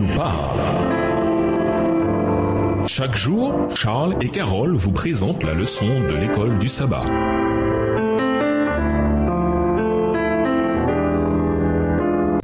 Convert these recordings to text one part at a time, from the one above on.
nous parle. Chaque jour, Charles et Carole vous présentent la leçon de l'école du sabbat.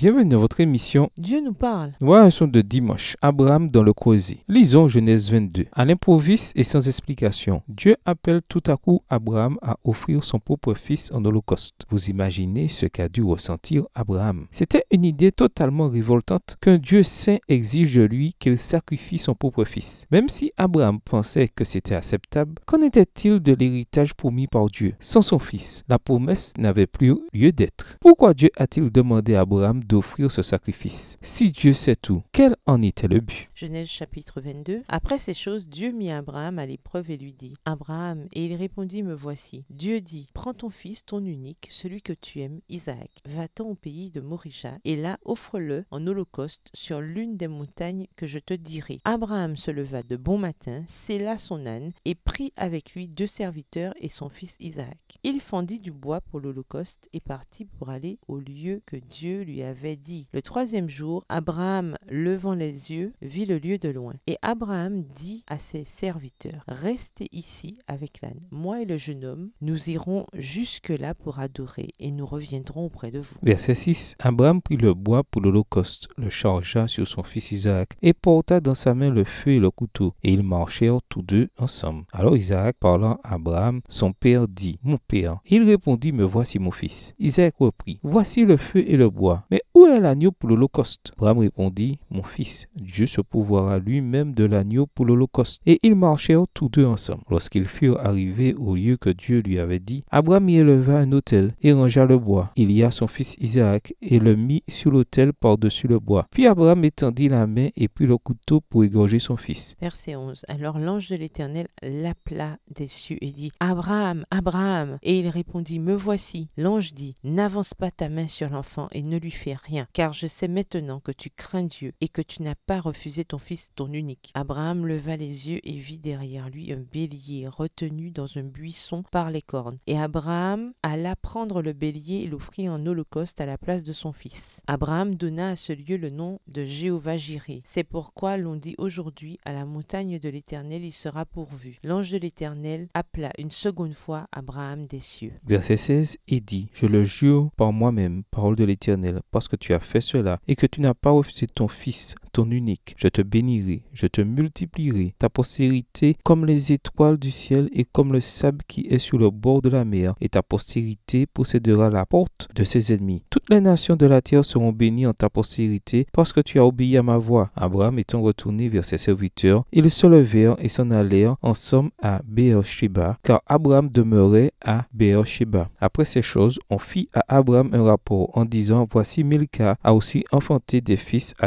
Bienvenue dans votre émission Dieu nous parle. son de dimanche, Abraham dans le croisé. Lisons Genèse 22. À l'improviste et sans explication, Dieu appelle tout à coup Abraham à offrir son propre fils en holocauste. Vous imaginez ce qu'a dû ressentir Abraham. C'était une idée totalement révoltante qu'un Dieu saint exige de lui qu'il sacrifie son propre fils. Même si Abraham pensait que c'était acceptable, qu'en était-il de l'héritage promis par Dieu Sans son fils, la promesse n'avait plus lieu d'être. Pourquoi Dieu a-t-il demandé à Abraham de offrir ce sacrifice. Si Dieu sait tout, quel en était le but Genèse chapitre 22. Après ces choses, Dieu mit Abraham à l'épreuve et lui dit, Abraham, et il répondit, me voici. Dieu dit, prends ton fils, ton unique, celui que tu aimes, Isaac, va-t'en au pays de Morisha, et là offre-le en holocauste sur l'une des montagnes que je te dirai. Abraham se leva de bon matin, sella son âne, et prit avec lui deux serviteurs et son fils Isaac. Il fendit du bois pour l'holocauste et partit pour aller au lieu que Dieu lui avait dit. Le troisième jour, Abraham, levant les yeux, vit le lieu de loin. Et Abraham dit à ses serviteurs, Restez ici avec l'âne. Moi et le jeune homme, nous irons jusque-là pour adorer, et nous reviendrons auprès de vous. Verset 6. Abraham prit le bois pour l'Holocauste, le chargea sur son fils Isaac, et porta dans sa main le feu et le couteau, et ils marchèrent tous deux ensemble. Alors Isaac parlant à Abraham, son père dit, Mon père. Il répondit, Me voici mon fils. Isaac reprit, Voici le feu et le bois, mais l'agneau pour l'Holocauste Abraham répondit, Mon fils, Dieu se pourvoira lui-même de l'agneau pour l'Holocauste. Et ils marchèrent tous deux ensemble. Lorsqu'ils furent arrivés au lieu que Dieu lui avait dit, Abraham y éleva un autel et rangea le bois. Il y a son fils Isaac et le mit sur l'autel par-dessus le bois. Puis Abraham étendit la main et prit le couteau pour égorger son fils. Verset 11. Alors l'ange de l'Éternel l'appela des cieux et dit, Abraham, Abraham. Et il répondit, Me voici. L'ange dit, N'avance pas ta main sur l'enfant et ne lui fais rien car je sais maintenant que tu crains Dieu et que tu n'as pas refusé ton fils, ton unique. Abraham leva les yeux et vit derrière lui un bélier retenu dans un buisson par les cornes. Et Abraham alla prendre le bélier et l'offrit en holocauste à la place de son fils. Abraham donna à ce lieu le nom de Jéhovah Jiré. C'est pourquoi l'on dit aujourd'hui à la montagne de l'Éternel il sera pourvu. L'ange de l'Éternel appela une seconde fois Abraham des cieux. Verset 16 Et dit Je le jure par moi-même, parole de l'Éternel, parce que tu tu as fait cela et que tu n'as pas refusé ton fils, ton unique. Je te bénirai, je te multiplierai ta postérité comme les étoiles du ciel et comme le sable qui est sur le bord de la mer, et ta postérité possédera la porte de ses ennemis. Toutes les nations de la terre seront bénies en ta postérité parce que tu as obéi à ma voix. Abraham étant retourné vers ses serviteurs, ils se levèrent et s'en allèrent en somme à Beersheba, car Abraham demeurait à Beersheba. Après ces choses, on fit à Abraham un rapport en disant Voici Milka a aussi enfanté des fils à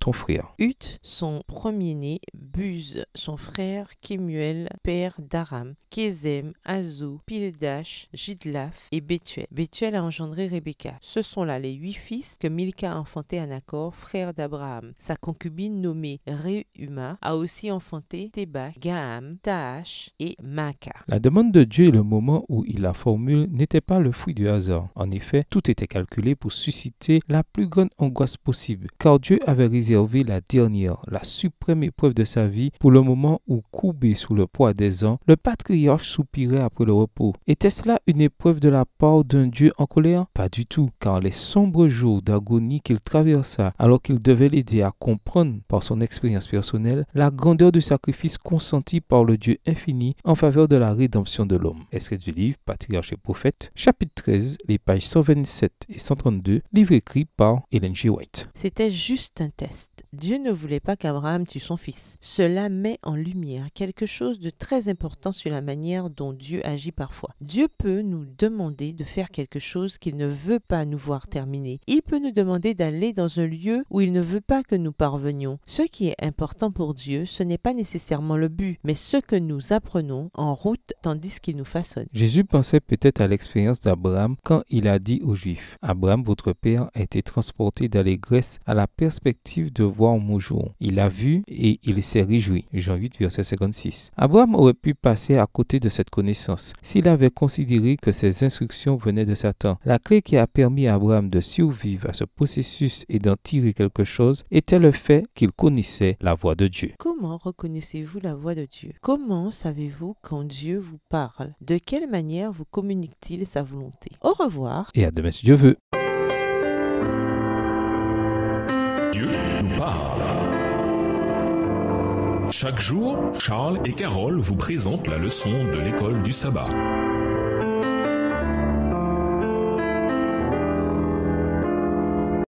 ton Hut, son premier-né, Buz, son frère Kemuel, père d'Aram, Kézem, Azou, Pildash, Jidlaf et Bethuel. Bethuel a engendré Rebecca. Ce sont là les huit fils que Milka a enfanté à Nakor, frère d'Abraham. Sa concubine nommée Rehuma a aussi enfanté Théba, Gaham, Taash et Maka. La demande de Dieu et le moment où il la formule n'était pas le fruit du hasard. En effet, tout était calculé pour susciter la plus grande angoisse possible, car Dieu avait réservé la dernière, la suprême épreuve de sa vie pour le moment où, courbé sous le poids des ans, le patriarche soupirait après le repos. Était-ce là une épreuve de la part d'un Dieu en colère Pas du tout, car les sombres jours d'agonie qu'il traversa alors qu'il devait l'aider à comprendre par son expérience personnelle la grandeur du sacrifice consenti par le Dieu infini en faveur de la rédemption de l'homme. que du livre Patriarche et prophète, chapitre 13, les pages 127 et 132, livre écrit par Ellen G. White. C'était juste un test. Dieu ne voulait pas qu'Abraham tue son fils. Cela met en lumière quelque chose de très important sur la manière dont Dieu agit parfois. Dieu peut nous demander de faire quelque chose qu'il ne veut pas nous voir terminer. Il peut nous demander d'aller dans un lieu où il ne veut pas que nous parvenions. Ce qui est important pour Dieu, ce n'est pas nécessairement le but, mais ce que nous apprenons en route tandis qu'il nous façonne. Jésus pensait peut-être à l'expérience d'Abraham quand il a dit aux Juifs, Abraham, votre père, a été transporté d'allégresse à la perspective de voir mon jour. Il a vu et il s'est réjoui. Jean 8, verset 56. Abraham aurait pu passer à côté de cette connaissance s'il avait considéré que ses instructions venaient de Satan. La clé qui a permis à Abraham de survivre à ce processus et d'en tirer quelque chose était le fait qu'il connaissait la voix de Dieu. Comment reconnaissez-vous la voix de Dieu Comment savez-vous quand Dieu vous parle De quelle manière vous communique-t-il sa volonté Au revoir et à demain si Dieu veut. Chaque jour, Charles et Carole vous présentent la leçon de l'école du sabbat.